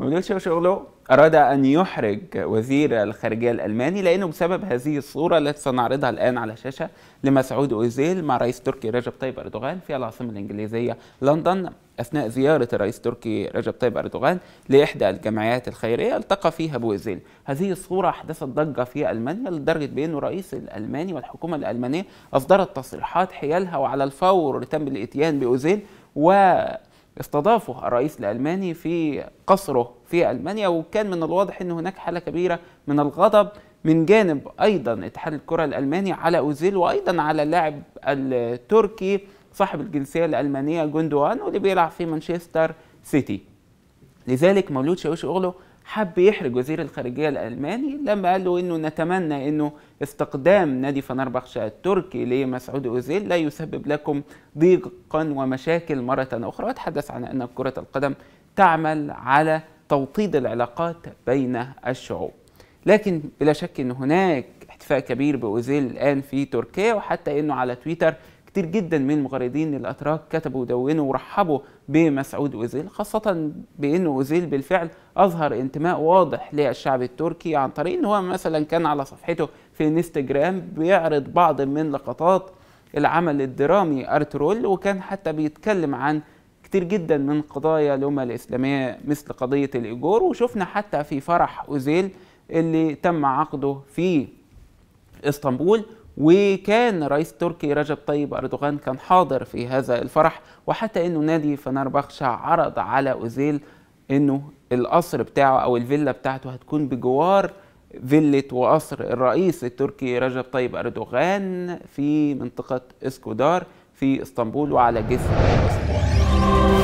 موديلشيف شغله أراد أن يحرج وزير الخارجية الألماني لأنه بسبب هذه الصورة التي سنعرضها الآن على الشاشة لمسعود أوزيل مع رئيس تركي رجب طيب أردوغان في العاصمة الإنجليزية لندن أثناء زيارة الرئيس التركي رجب طيب أردوغان لإحدى الجمعيات الخيرية التقى فيها بوزيل هذه الصورة أحدثت ضجة في ألمانيا لدرجة بأن الرئيس الألماني والحكومة الألمانية أصدرت تصريحات حيالها وعلى الفور تم الإتيان بأوزيل و استضافه الرئيس الألماني في قصره في ألمانيا وكان من الواضح أن هناك حالة كبيرة من الغضب من جانب أيضا اتحاد الكرة الألماني على أوزيل وأيضا على اللاعب التركي صاحب الجنسية الألمانية جوندوان واللي بيلعب في مانشستر سيتي لذلك مولود شاوش أوغلو حب يحرج وزير الخارجية الألماني لما قال له إنه نتمنى إنه استقدام نادي فنربخشة التركي لمسعود أوزيل لا يسبب لكم ضيقا ومشاكل مرة أخرى وتحدث عن أن كرة القدم تعمل على توطيد العلاقات بين الشعوب لكن بلا شك أن هناك احتفاء كبير بأوزيل الآن في تركيا وحتى أنه على تويتر كتير جدا من المغردين الاتراك كتبوا ودونوا ورحبوا بمسعود اوزيل خاصه بان اوزيل بالفعل اظهر انتماء واضح للشعب التركي عن طريق ان هو مثلا كان على صفحته في انستجرام بيعرض بعض من لقطات العمل الدرامي ارترول وكان حتى بيتكلم عن كتير جدا من قضايا الأمة الإسلامية مثل قضية الإيجور وشفنا حتى في فرح أوزيل اللي تم عقده في اسطنبول وكان رئيس تركي رجب طيب أردوغان كان حاضر في هذا الفرح وحتى أنه نادي فنربخشة عرض على أوزيل أنه القصر بتاعه أو الفيلا بتاعته هتكون بجوار فيلة وقصر الرئيس التركي رجب طيب أردوغان في منطقة اسكودار في اسطنبول وعلى جسر الاسطنبول